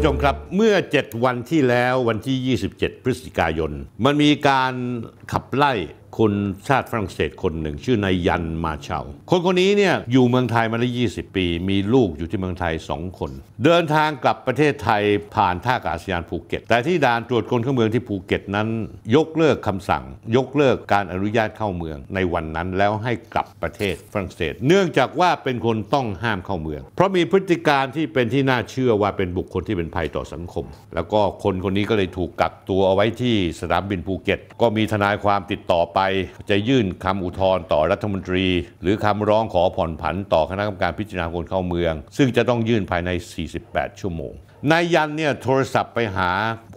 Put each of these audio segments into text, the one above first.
ู้ชมครับเมื่อ 7 วันที่แล้ววันที่ 27 พฤศจิกายน มันมีการขับไล่คนชาติฝรั่งเศสคนหนึ่งชื่อนายยันมาเชาคนคนนี้เนี่ยอยู่เมืองไทยมาได้20 ปี มีลูกอยู่ที่เมืองไทย 2 คน เดินทางกลับประเทศไทยผ่านท่าอากาศยานภูเก็ต แต่ที่ด่านตรวจคนเข้าเมืองที่ภูเก็ตนั้นยกเลิกคำสั่ง ยกเลิกการอนุญาตเข้าเมือง ในวันนั้นแล้วให้กลับประเทศฝรั่งเศส เนื่องจากว่าเป็นคนต้องห้ามเข้าเมือง เพราะมีพฤติการที่เป็นที่น่าเชื่อว่าเป็นบุคคลที่เป็นภัยต่อสังคม แล้วก็คนคนนี้ก็เลยถูกกักตัวเอาไว้ที่สนามบินภูเก็ต ก็มีทนายความติดต่อไปไปจะยื่นคำอุทธรณ์ต่อรัฐมนตรี หรือคำร้องขอผ่อนผันต่อคณะกรรมการพิจารณาคนเข้าเมือง ซึ่งจะต้องยื่นภายใน 48 ชั่วโมงนายยันเนี่ยโทรศัพท์ไปหา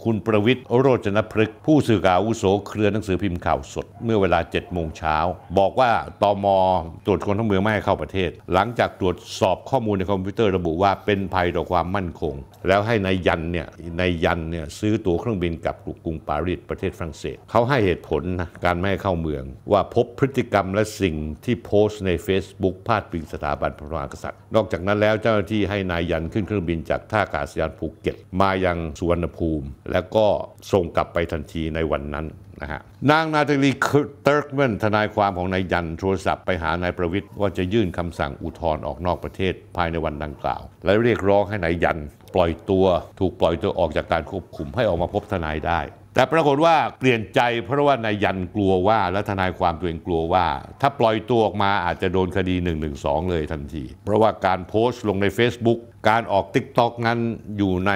คุณประวิทย์โรจนพฤกษ์ผู้สื่อข่าวอุโสเครือหนังสือพิมพ์ข่าวสดเมื่อเวลา7โมงเช้า บอกว่าตอมอตรวจคนทั้งเมืองไม่ให้เข้าประเทศ หลังจากตรวจสอบข้อมูลในคอมพิวเตอร์ระบุว่า เป็นภัยต่อความมั่นคง แล้วให้นายยันเนี่ยนายยันเนี่ยซื้อตั๋วเครื่องบินกลับกรุงปารีสประเทศฝรั่งเศสเขาให้เหตุผลนะการไม่ให้เข้าเมือง ว่าพบพฤติกรรมและสิ่งที่โพสต์ใน Facebook พาดพิงสถาบันพระมหากษัตริย์นอกจากนั้นแล้วเจ้าหน้าที่ให้นายยันขึ้นเครื่องบินจากท่าอากาศยานภูเก็ตมายังสุวรรณภูมิแล้วก็ส่งกลับไปทันทีในวันนั้น นะฮะนางนาตาลีเติร์กแมนทนายความของนายยันโทรศัพท์ไปหานายประวิทย์ว่าจะยื่นคำสั่งอุทธรณ์ออกนอกประเทศภายในวันดังกล่าว และเรียกร้องให้นายยันปล่อยตัวถูกปล่อยตัวออกจากการควบคุมให้ออกมาพบทนายได้แต่ปรากฏว่าเปลี่ยนใจเพราะว่านายยันกลัวว่าและทนายความตัวเองกลัวว่า ถ้าปล่อยตัวออกมาอาจจะโดนคดี 1 1 2 เลยทันที เพราะว่าการโพสต์ลงใน Facebook การออกติ๊กต็อกนั้นอยู่ใน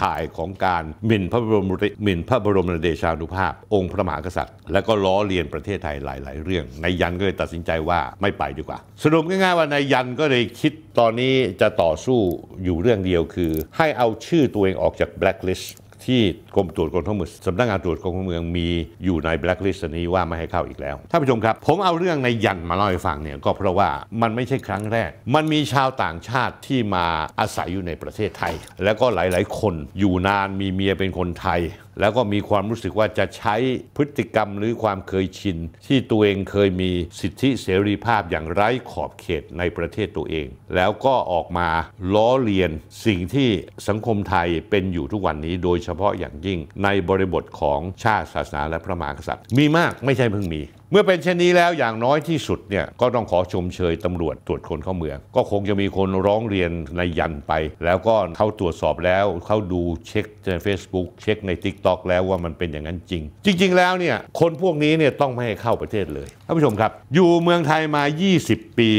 ข่ายของการหมิ่นพระบรมหมิ่นพระบรมเดชานุภาพองค์พระมหากษัตริย์ และก็ล้อเลียนประเทศไทยหลายๆเรื่องนายยันก็เลยตัดสินใจว่าไม่ไปดีกว่าสรุปง่ายๆว่านายยันก็เลยคิดตอนนี้จะต่อสู้อยู่เรื่องเดียวคือให้เอาชื่อตัวเองออกจากแบล็คลิสต์ที่กรมตรวจคนเข้าเมืองสำนักงานตรวจคนเข้าเมืองมีอยู่ในแบล็คลิสต์นี้ว่าไม่ให้เข้าอีกแล้วท่านผู้ชมครับ ผมเอาเรื่องในยันมาเล่าให้ฟังเนี่ย ก็เพราะว่ามันไม่ใช่ครั้งแรก มันมีชาวต่างชาติที่มาอาศัยอยู่ในประเทศไทย แล้วก็หลาย ๆ คนอยู่นานมีเมียเป็นคนไทยแล้วก็มีความรู้สึกว่าจะใช้พฤติกรรมหรือความเคยชิน ที่ตัวเองเคยมีสิทธิเสรีภาพอย่างไร้ขอบเขตในประเทศตัวเอง แล้วก็ออกมาล้อเลียนสิ่งที่สังคมไทยเป็นอยู่ทุกวันนี้โดยเฉพาะอย่างยิ่ง ในบริบทของชาติศาสนาและพระมหากษัตริย์มีมากไม่ใช่เพิ่งมีเมื่อเป็นเช่นนี้แล้วอย่างน้อยที่สุดเนี่ยก็ต้องขอชมเชยตำรวจตรวจคนเข้าเมือง ก็คงจะมีคนร้องเรียนในยันไป แล้วก็เขาตรวจสอบแล้วเขาดูเช็คใน Facebook เช็คใน Tik t o อกแล้วว่ามันเป็นอย่างนั้นจริง จริง ๆ แล้วเนี่ยคนพวกนี้เนี่ยต้องไม่ให้เข้าประเทศเลยท่านผู้ชมครับ อยู่เมืองไทยมา 20 ปี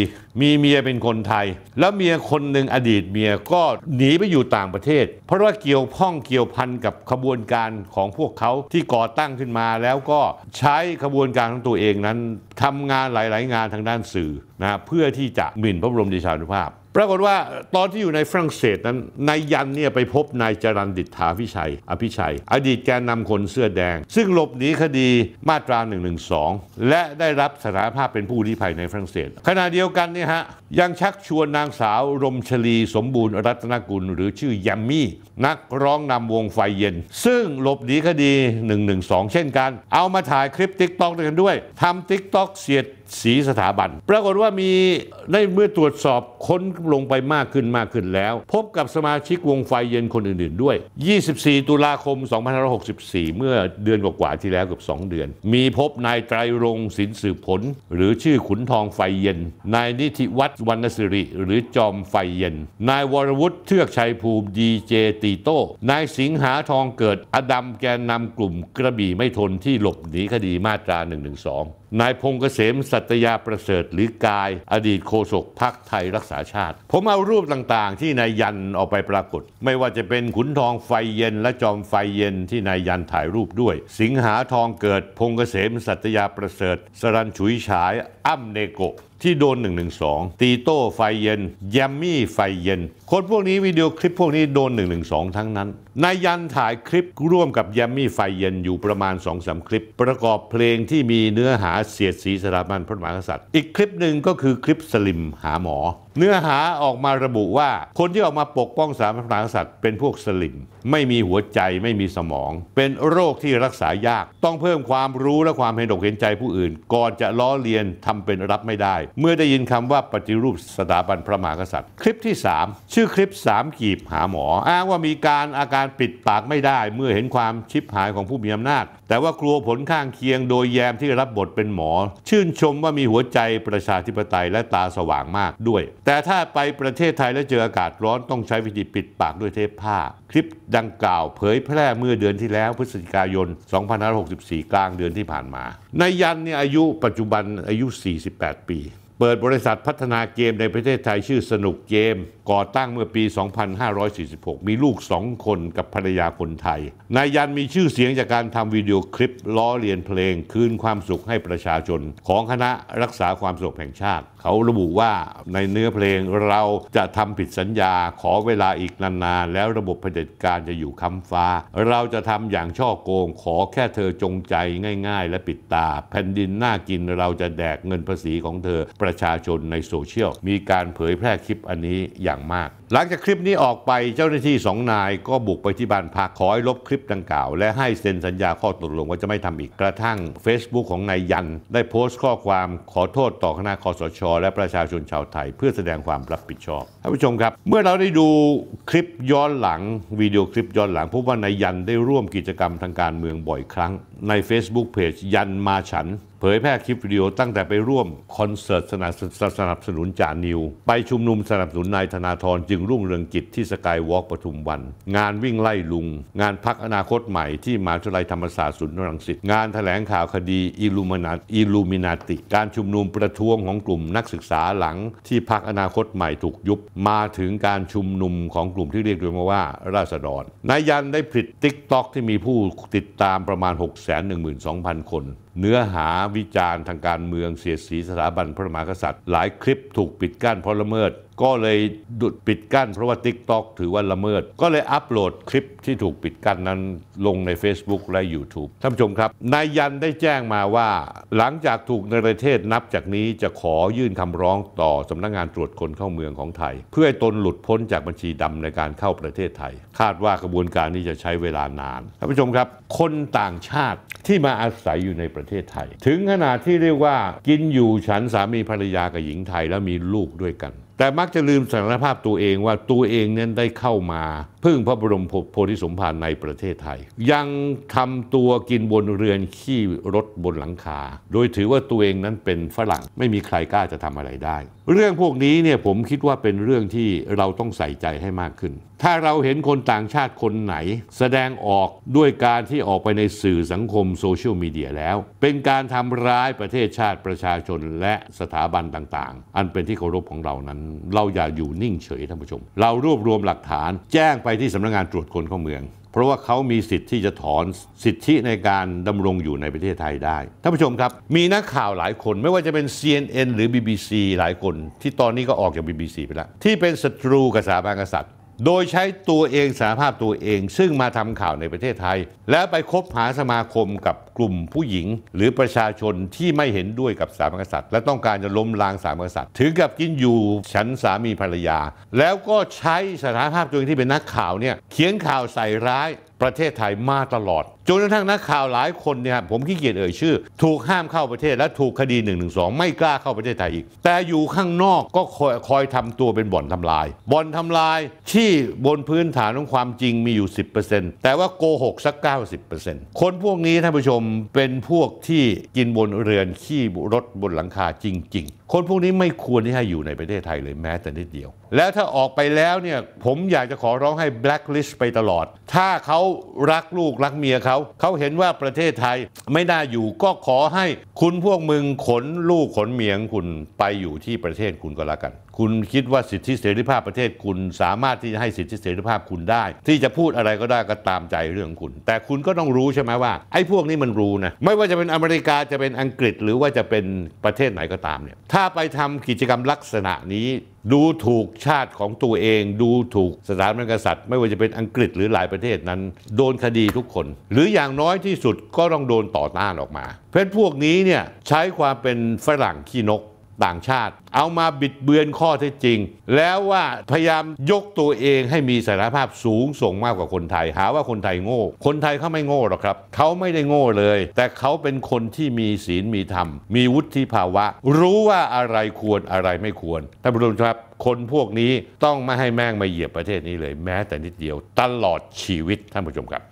มีเมียเป็นคนไทย แล้วเมียคนหนึ่งอดีตเมียก็หนีไปอยู่ต่างประเทศ เพราะว่าเกี่ยวพ้องเกี่ยวพันกับขบวนการของพวกเขาที่ก่อตั้งขึ้นมาแล้วก็ใช้ขบวนการของตัวเองเองนั้นทำงานหลายๆ งานทางด้านสื่อนะเพื่อที่จะหมิ่นพระบรมเดชานุภาพปรากฏว่าตอนที่อยู่ในฝรั่งเศสนั้นนายยันเนี่ยไปพบนายจรันดิษฐาพิชัย อภิชัย อดีตแกนนำคนเสื้อแดง ซึ่งหลบหนีคดีมาตรา 112 และได้รับสถานภาพเป็นผู้ลี้ภัยในฝรั่งเศส ขณะเดียวกันเนี่ยฮะยังชักชวนนางสาวรมชลีสมบูรณ์ รัตนกุล หรือชื่อยัมมี่นักร้องนำวงไฟเย็น ซึ่งหลบหนีคดี 112 เช่นกัน เอามาถ่ายคลิปติ๊กต็อกด้วยกันด้วยทำติ๊กต็อกเสียดสีสถาบัน ปรากฏว่ามี ในเมื่อตรวจสอบค้นลงไปมากขึ้นมากขึ้นแล้ว พบกับสมาชิกวงไฟเย็นคนอื่นๆด้วย 24 ตุลาคม 2564 เมื่อเดือนกว่าๆที่แล้วเกือบ2 เดือน มีพบนายไตรรงศินสืบผล หรือชื่อขุนทองไฟเย็นนายนิติวัฒน์วรรณสิริหรือจอมไฟเย็นนายวรวุฒิเทือกชัยภูมิดีเจตีโต้นายสิงหาทองเกิดอดัมแกนนำกลุ่มกระบี่ไม่ทนที่หลบหนีคดีมาตรา112นายพงษ์เกษมสัตยาประเสริฐหรือกายอดีตโฆษกพักไทยรักษาชาติ ผมเอารูปต่างๆที่นายยันออกไปปรากฏ ไม่ว่าจะเป็นขุนทองไฟเย็นและจอมไฟเย็นที่นายยันถ่ายรูปด้วย สิงหาทองเกิดพงษ์เกษมสัตยาประเสริฐ สรันฉุยฉายอ้ำเนโกที่โดน 112 ตีโต้ไฟเย็นยมมี่ไฟเย็น คนพวกนี้วิดีโอคลิปพวกนี้โดน 112 ทั้งนั้น นายยันถ่ายคลิปร่วมกับยมมี่ไฟเย็นอยู่ประมาณ 2-3 คลิป ประกอบเพลงที่มีเนื้อหาเสียดสีสถาบันพระมหากษัตริย์ อีกคลิปหนึ่งก็คือคลิปสลิมหาหมอเนื้อหาออกมาระบุว่าคนที่ออกมาปกป้องสามพระมหากษัตริย์เป็นพวกสลิมไม่มีหัวใจไม่มีสมอง เป็นโรคที่รักษายาก ต้องเพิ่มความรู้และความเห็นอกเห็นใจผู้อื่น ก่อนจะล้อเลียนทำเป็นรับไม่ได้ เมื่อได้ยินคำว่าปฏิรูปสถาบันพระมหากษัตริย์ คลิปที่ 3 ชื่อคลิป 3 กีบหาหมอ อ้างว่ามีการอาการปิดปากไม่ได้ เมื่อเห็นความชิบหายของผู้มีอำนาจ แต่ว่ากลัวผลข้างเคียงโดยแยมที่รับบทเป็นหมอ ชื่นชมว่ามีหัวใจประชาธิปไตยและตาสว่างมากด้วยแต่ถ้าไปประเทศไทยแล้วเจออากาศร้อนต้องใช้วิธีปิดปากด้วยเทปผ้า คลิปดังกล่าวเผยแพร่เมื่อเดือนที่แล้วพฤศจิกายน 2564 กลางเดือนที่ผ่านมา ในยันเนี่ยอายุปัจจุบันอายุ 48 ปี เปิดบริษัทพัฒนาเกมในประเทศไทยชื่อสนุกเกมก่อตั้งเมื่อปี 2546 มีลูกสองคนกับภรรยาคนไทย นายยันมีชื่อเสียงจากการทำวิดีโอคลิปล้อเลียนเพลงคืนความสุขให้ประชาชน ของคณะรักษาความสงบแห่งชาติ เขาระบุว่าในเนื้อเพลงเราจะทำผิดสัญญาขอเวลาอีกนานๆ แล้วระบบเผด็จการจะอยู่คำฟ้า เราจะทำอย่างช่อโกงขอแค่เธอจงใจง่ายๆ และปิดตา แผ่นดินน่ากินเราจะแดกเงินภาษีของเธอประชาชนในโซเชียลมีการเผยแพร่คลิปอันนี้อย่างอย่างมากหลังจากคลิปนี้ออกไปเจ้าหน้าที่สองนายก็บุกไปที่บ้านพักขอให้ลบคลิปดังกล่าวและให้เซ็นสัญญาข้อตกลงว่าจะไม่ทำอีกกระทั่ง Facebook ของนายยันได้โพสต์ข้อความขอโทษต่อคณะคอสชและประชาชนชาวไทยเพื่อแสดงความรับผิดชอบท่านผู้ชมครับ เมื่อเราได้ดูคลิปย้อนหลังวิดีโอคลิปย้อนหลังพบว่านายยันได้ร่วมกิจกรรมทางการเมืองบ่อยครั้งใน Facebook Page ยันมาฉัน เผยแพร่คลิปวิดีโอตั้งแต่ไปร่วมคอนเสิร์ตสนับสนับสนุนจานิวไปชุมนุมสนับสนุนนายธนาธรจึงรุ่งเรืองกิจที่สกายวอล์กปทุมวัน งานวิ่งไล่ลุง งานพักอนาคตใหม่ที่มหาวิทยาลัยธรรมศาสตร์ศูนย์รังสิต งานถแถลงข่าวคดีอิลูมินาอิลูมินาติ การชุมนุมประท้วงของกลุ่มนักศึกษาหลัง ที่พักอนาคตใหม่ถูกยุบ มาถึงการชุมนุมของกลุ่มที่เรียกตัวว่า ราษฎรนายยันได้ผลิตติ๊กต็อกที่มีผู้ติดตามประมาณ6 0 0 0แสนหนึ่งหมื่นสองพันคนเนื้อหาวิจารณ์ทางการเมืองเสียสีสถาบันพระมหากษัตริย์หลายคลิปถูกปิดกั้นเพราะละเมิด ก็เลยดุดปิดกั้นเพราะว่าทิกต o อกถือว่าละเมิด ก็เลยอัปโหลดคลิปที่ถูกปิดกั้นนั้นลงใน Facebook และ YouTube ท่านผู้ชมครับนายยันได้แจ้งมาว่า หลังจากถูกในประเทศนับจากนี้จะขอยื่นคำร้องต่อสำนักงงานตรวจคนเข้าเมืองของไทย เพื่อให้ตนหลุดพ้นจากบัญชีดำในการเข้าประเทศไทย คาดว่ากระบวนการนี้จะใช้เวลานานท่านผู้ชมครับ คนต่างชาติที่มาอาศัยอยู่ในประประเทศไทยถึงขนาดที่เรียกว่ากินอยู่ฉันสามีภรรยากับหญิงไทยแล้วมีลูกด้วยกัน แต่มักจะลืมสารภาพตัวเองว่าตัวเองเนี่ยได้เข้ามาพึ่งพระบรมโพธิสมภารในประเทศไทย ยังทำตัวกินบนเรือนขี้รถบนหลังคา โดยถือว่าตัวเองนั้นเป็นฝรั่งไม่มีใครกล้าจะทำอะไรได้ เรื่องพวกนี้เนี่ยผมคิดว่าเป็นเรื่องที่เราต้องใส่ใจให้มากขึ้น ถ้าเราเห็นคนต่างชาติคนไหน แสดงออกด้วยการที่ออกไปในสื่อสังคมโซเชียลมีเดียแล้ว เป็นการทำร้ายประเทศชาติประชาชนและสถาบันต่าง ๆ อันเป็นที่เคารพของเรานั้นเราอย่าอยู่นิ่งเฉยท่านผู้ชม เรารวบรวมหลักฐานแจ้งไปที่สำนักงงานตรวจคนเข้าเมือง เพราะว่าเขามีสิทธิ์ที่จะถอนสิทธิในการดำรงอยู่ในประเทศไทยได้ ท่านผู้ชมครับ มีนักข่าวหลายคน ไม่ว่าจะเป็น CNN หรือ BBC หลายคน ที่ตอนนี้ก็ออกจาก BBC ไปแล้ว ที่เป็นศัตรูกับสถาบันกษัตริย์โดยใช้ตัวเองสารภาพตัวเอง ซึ่งมาทำข่าวในประเทศไทย แล้วไปคบหาสมาคมกับกลุ่มผู้หญิง หรือประชาชนที่ไม่เห็นด้วยกับสามกษัตริย์และต้องการจะล้มล้างสามกษัตริย์ถึงกับกินอยู่ฉันสามีภรรยา แล้วก็ใช้สารภาพตัวเองที่เป็นนักข่าวเนี่ยเขียนข่าวใส่ร้ายประเทศไทยมาตลอด จนกระทั่งนักข่าวหลายคนเนี่ยผมขี้เกียจเอ่ยชื่อ ถูกห้ามเข้าประเทศและถูกคดี1นึไม่กล้าเข้าประเทศไทยอีก แต่อยู่ข้างนอกก็คอยคอยทำตัวเป็นบ่อนทำลาย บ่อนทำลายที่บนพื้นฐานของความจริงมีอยู่ 10%แต่ว่าโกหกสัก90%คนพวกนี้ท่านผู้ชมเป็นพวกที่กินบนเรือนขี้รถบนหลังคาจริง ๆคนพวกนี้ไม่ควรที่ให้อยู่ในประเทศไทยเลยแม้แต่นิดเดียว แล้วถ้าออกไปแล้วเนี่ยผมอยากจะขอร้องให้แบล็คลิสต์ไปตลอด ถ้าเขารักลูกรักเมียเขาเขาเห็นว่าประเทศไทยไม่น่าอยู่ก็ขอให้คุณพวกมึงขนลูกขนเมียงคุณไปอยู่ที่ประเทศคุณก็แล้วกัน คุณคิดว่าสิทธิเสรีภาพประเทศคุณสามารถที่จะให้สิทธิเสรีภาพคุณได้ ที่จะพูดอะไรก็ได้ก็ตามใจเรื่องคุณ แต่คุณก็ต้องรู้ใช่ไหมว่าไอ้พวกนี้มันรู้นะไม่ว่าจะเป็นอเมริกาจะเป็นอังกฤษหรือว่าจะเป็นประเทศไหนก็ตามเนี่ยถ้าาไปทำกิจกรรมลักษณะนี้ ดูถูกชาติของตัวเอง ดูถูกสถาบันกษัตริย์ ไม่ว่าจะเป็นอังกฤษหรือหลายประเทศนั้น โดนคดีทุกคน หรืออย่างน้อยที่สุดก็ต้องโดนต่อต้านออกมา เพราะพวกนี้เนี่ยใช้ความเป็นฝรั่งขี้นกต่างชาติเอามาบิดเบือนข้อเท็จจริง แล้วว่าพยายามยกตัวเองให้มีศักยภาพสูงส่งมากกว่าคนไทย หาว่าคนไทยโง่ คนไทยเขาไม่โง่หรอกครับ เขาไม่ได้โง่เลย แต่เขาเป็นคนที่มีศีลมีธรรม มีวุฒิภาวะรู้ว่าอะไรควรอะไรไม่ควรท่านผู้ชมครับ คนพวกนี้ต้องไม่ให้แม่งมาเหยียบประเทศนี้เลย แม้แต่นิดเดียวตลอดชีวิตท่านผู้ชมครับ